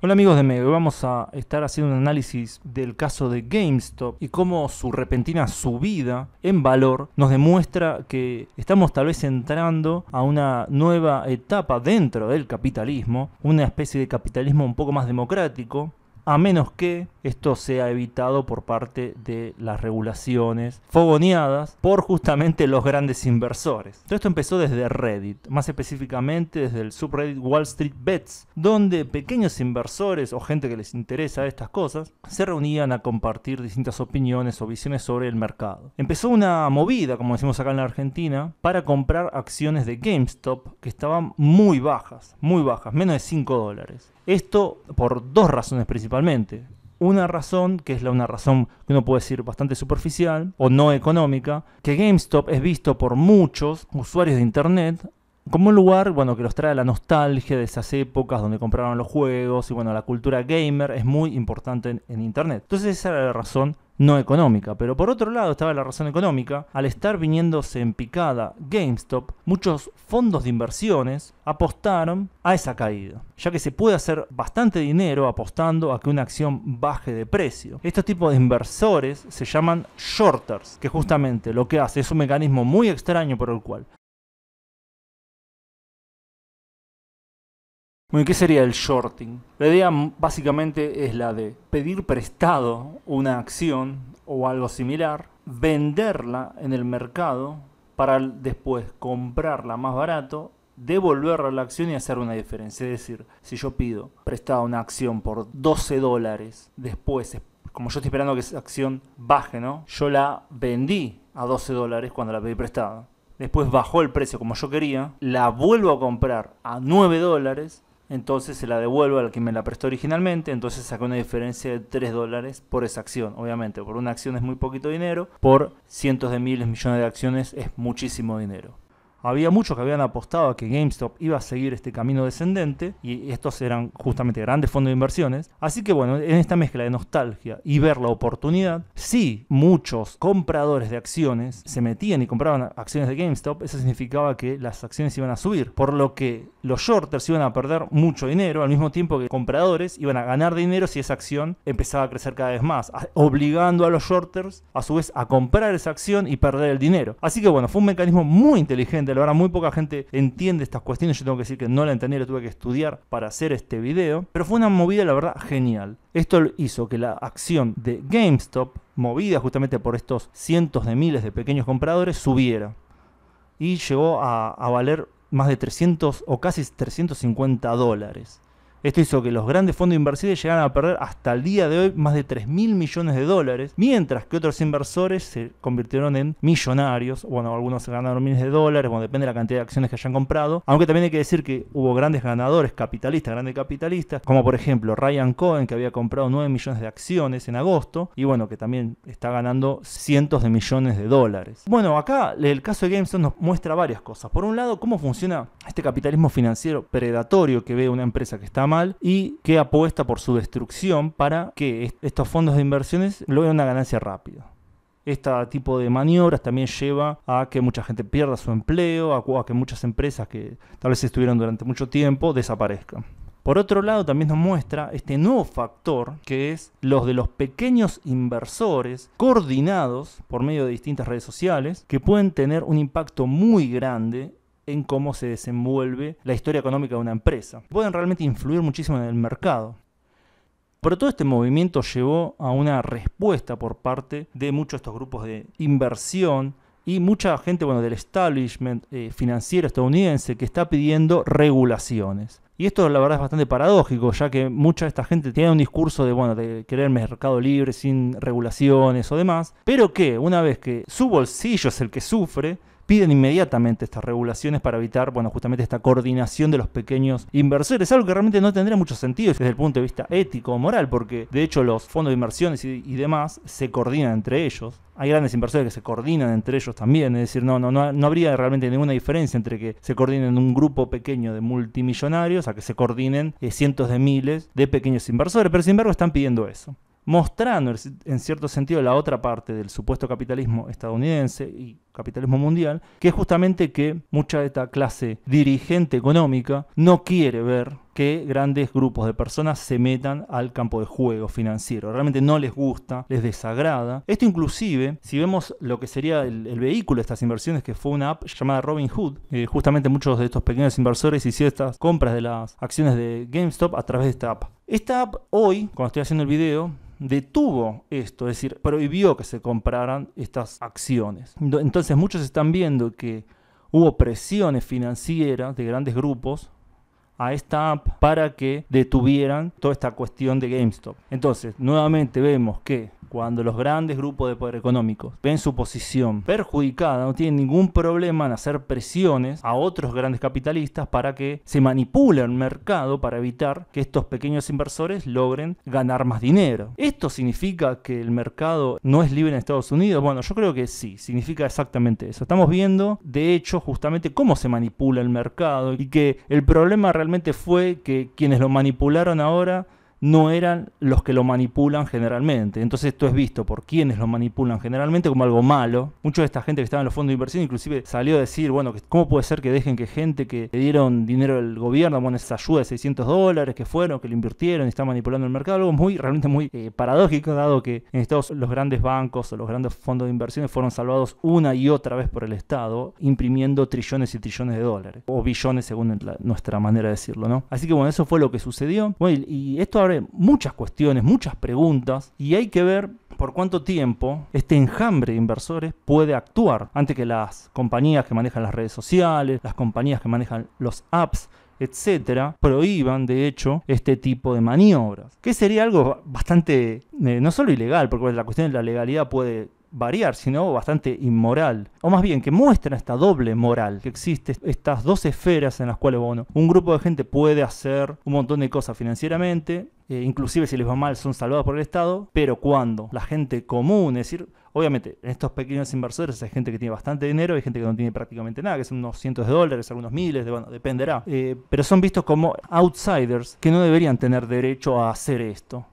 Hola amigos de Mega, vamos a estar haciendo un análisis del caso de GameStop y cómo su repentina subida en valor nos demuestra que estamos tal vez entrando a una nueva etapa dentro del capitalismo, una especie de capitalismo un poco más democrático, a menos que esto se ha evitado por parte de las regulaciones fogoneadas por justamente los grandes inversores. Todo esto empezó desde Reddit, más específicamente desde el subreddit Wall Street Bets, donde pequeños inversores o gente que les interesa estas cosas se reunían a compartir distintas opiniones o visiones sobre el mercado. Empezó una movida, como decimos acá en la Argentina, para comprar acciones de GameStop que estaban muy bajas, muy bajas, menos de 5 dólares. Esto por dos razones principalmente una razón, que es la una razón que uno puede decir bastante superficial o no económica, que GameStop es visto por muchos usuarios de internet como un lugar, bueno, que los trae la nostalgia de esas épocas donde compraron los juegos y bueno, la cultura gamer es muy importante en, en internet. Entonces esa era la razón no económica. Pero por otro lado estaba la razón económica. Al estar viniéndose en picada GameStop, muchos fondos de inversiones apostaron a esa caída, ya que se puede hacer bastante dinero apostando a que una acción baje de precio. Estos tipos de inversores se llaman shorters, que justamente lo que hace es un mecanismo muy extraño por el cual ¿qué sería el shorting? La idea mm, básicamente es la de pedir prestado una acción o algo similar, venderla en el mercado para después comprarla más barato, devolverla a la acción y hacer una diferencia. Es decir, si yo pido prestada una acción por 12 dólares, después, como yo estoy esperando que esa acción baje, ¿no? Yo la vendí a 12 dólares cuando la pedí prestada después bajó el precio como yo quería, la vuelvo a comprar a 9 dólares entonces se la devuelvo al que me la prestó originalmente, entonces saca una diferencia de 3 dólares por esa acción. Obviamente, por una acción es muy poquito dinero, por cientos de miles, millones de acciones es muchísimo dinero. Había muchos que habían apostado a que GameStop iba a seguir este camino descendente y estos eran justamente grandes fondos de inversiones. Así que bueno, en esta mezcla de nostalgia y ver la oportunidad, si muchos compradores de acciones se metían y compraban acciones de GameStop, eso significaba que las acciones iban a subir, por lo que los shorters iban a perder mucho dinero, al mismo tiempo que compradores iban a ganar dinero si esa acción empezaba a crecer cada vez más, obligando a los shorters a su vez a comprar esa acción y perder el dinero. Así que bueno, fue un mecanismo muy inteligente, la verdad muy poca gente entiende estas cuestiones, yo tengo que decir que no la entendí, la tuve que estudiar para hacer este video, pero fue una movida la verdad genial. Esto hizo que la acción de GameStop, movida justamente por estos cientos de miles de pequeños compradores, subiera y llegó a, a valer más de 300 o casi 350 dólares. Esto hizo que los grandes fondos inversores llegaran a perder hasta el día de hoy más de 3 mil millones de dólares, mientras que otros inversores se convirtieron en millonarios. Bueno, algunos ganaron miles de dólares, bueno, depende de la cantidad de acciones que hayan comprado. Aunque también hay que decir que hubo grandes ganadores capitalistas, grandes capitalistas, como por ejemplo Ryan Cohen, que había comprado 9 millones de acciones en agosto, y bueno, que también está ganando cientos de millones de dólares. Bueno, acá el caso de GameStop nos muestra varias cosas. Por un lado, cómo funciona este capitalismo financiero predatorio que ve una empresa que está mal y que apuesta por su destrucción para que estos fondos de inversiones logren una ganancia rápida. Este tipo de maniobras también lleva a que mucha gente pierda su empleo, a que muchas empresas que tal vez estuvieron durante mucho tiempo desaparezcan. Por otro lado, también nos muestra este nuevo factor que es los de los pequeños inversores coordinados por medio de distintas redes sociales que pueden tener un impacto muy grande en cómo se desenvuelve la historia económica de una empresa. Pueden realmente influir muchísimo en el mercado. Pero todo este movimiento llevó a una respuesta por parte de muchos de estos grupos de inversión y mucha gente bueno, del establishment eh, financiero estadounidense que está pidiendo regulaciones. Y esto la verdad es bastante paradójico, ya que mucha de esta gente tiene un discurso de, bueno, de querer mercado libre sin regulaciones o demás, pero que una vez que su bolsillo es el que sufre, piden inmediatamente estas regulaciones para evitar, bueno, justamente esta coordinación de los pequeños inversores, algo que realmente no tendría mucho sentido desde el punto de vista ético o moral, porque de hecho los fondos de inversiones y, demás se coordinan entre ellos, hay grandes inversores que se coordinan entre ellos también, es decir, no, no, no, habría realmente ninguna diferencia entre que se coordinen un grupo pequeño de multimillonarios a que se coordinen eh, cientos de miles de pequeños inversores, pero sin embargo están pidiendo eso mostrando en cierto sentido la otra parte del supuesto capitalismo estadounidense y capitalismo mundial, que es justamente que mucha de esta clase dirigente económica no quiere ver que grandes grupos de personas se metan al campo de juego financiero. Realmente no les gusta, les desagrada. Esto inclusive, si vemos lo que sería el, vehículo de estas inversiones, que fue una app llamada Robinhood, Hood. Eh, justamente muchos de estos pequeños inversores hicieron estas compras de las acciones de GameStop a través de esta app. Esta app hoy, cuando estoy haciendo el video, detuvo esto, es decir, prohibió que se compraran estas acciones. Entonces muchos están viendo que hubo presiones financieras de grandes grupos a esta app para que detuvieran toda esta cuestión de GameStop. Entonces, nuevamente vemos que cuando los grandes grupos de poder económico ven su posición perjudicada, no tienen ningún problema en hacer presiones a otros grandes capitalistas para que se manipule el mercado para evitar que estos pequeños inversores logren ganar más dinero. ¿Esto significa que el mercado no es libre en Estados Unidos? Bueno, yo creo que sí, significa exactamente eso. Estamos viendo, de hecho, justamente cómo se manipula el mercado y que el problema realmente fue que quienes lo manipularon ahora no eran los que lo manipulan generalmente. Entonces esto es visto por quienes lo manipulan generalmente como algo malo. Mucha de esta gente que estaba en los fondos de inversión inclusive salió a decir, bueno, ¿cómo puede ser que dejen que gente que le dieron dinero al gobierno, bueno, esa ayuda de 600 dólares que fueron, que lo invirtieron y están manipulando el mercado? Algo muy, realmente muy eh, paradójico, dado que en Estados Unidos los grandes bancos o los grandes fondos de inversiones fueron salvados una y otra vez por el Estado, imprimiendo trillones y trillones de dólares, o billones según nuestra manera de decirlo, ¿no? Así que bueno, eso fue lo que sucedió. y, y esto muchas cuestiones, muchas preguntas y hay que ver por cuánto tiempo este enjambre de inversores puede actuar antes que las compañías que manejan las redes sociales, las compañías que manejan los apps, etcétera, prohíban de hecho este tipo de maniobras, que sería algo bastante, eh, no solo ilegal, porque la cuestión de la legalidad puede variar, sino bastante inmoral. O más bien, que muestra esta doble moral que existe, estas dos esferas en las cuales, bueno, un grupo de gente puede hacer un montón de cosas financieramente eh, inclusive si les va mal son salvados por el Estado, pero cuando la gente común, es decir, obviamente en estos pequeños inversores hay gente que tiene bastante dinero, hay gente que no tiene prácticamente nada, que son unos cientos de dólares, algunos miles, bueno, dependerá, eh, pero son vistos como outsiders que no deberían tener derecho a hacer esto.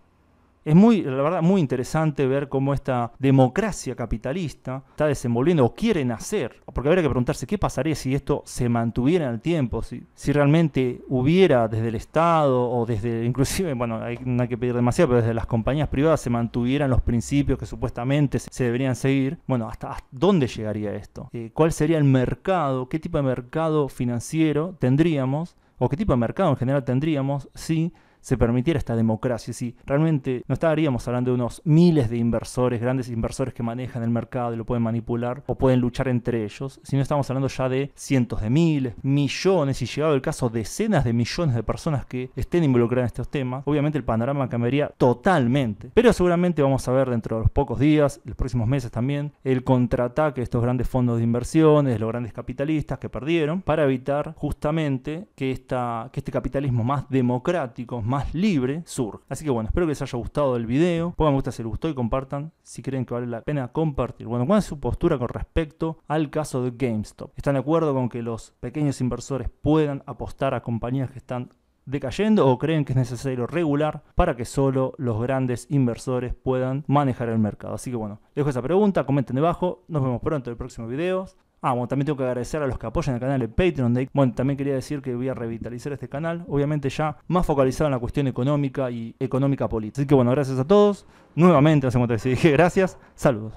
Es muy, la verdad, muy interesante ver cómo esta democracia capitalista está desenvolviendo o quiere nacer. Porque habría que preguntarse qué pasaría si esto se mantuviera en el tiempo, si, si realmente hubiera desde el Estado o desde, inclusive, bueno, hay, no hay que pedir demasiado, pero desde las compañías privadas se mantuvieran los principios que supuestamente se, deberían seguir. Bueno, ¿hasta, dónde llegaría esto? Eh, ¿Cuál sería el mercado? ¿Qué tipo de mercado financiero tendríamos? ¿O qué tipo de mercado en general tendríamos si se permitiera esta democracia, si realmente no estaríamos hablando de unos miles de inversores, grandes inversores que manejan el mercado y lo pueden manipular o pueden luchar entre ellos, sino estamos hablando ya de cientos de miles, millones y llegado el caso decenas de millones de personas que estén involucradas en estos temas, obviamente el panorama cambiaría totalmente. Pero seguramente vamos a ver dentro de los pocos días, los próximos meses también, el contraataque de estos grandes fondos de inversiones, los grandes capitalistas que perdieron, para evitar justamente que, esta, que este capitalismo más democrático, más libre sur. Así que bueno, espero que les haya gustado el video. Pongan me gusta si les gustó y compartan si creen que vale la pena compartir. Bueno, ¿cuál es su postura con respecto al caso de GameStop? ¿Están de acuerdo con que los pequeños inversores puedan apostar a compañías que están decayendo o creen que es necesario regular para que solo los grandes inversores puedan manejar el mercado. Así que bueno, dejo esa pregunta, comenten debajo, nos vemos pronto en el próximo video. Ah, bueno, también tengo que agradecer a los que apoyan el canal de Patreon. Bueno, también quería decir que voy a revitalizar este canal, obviamente ya más focalizado en la cuestión económica y económica política. Así que bueno, gracias a todos. Nuevamente hacemos otra vez. dije gracias, saludos.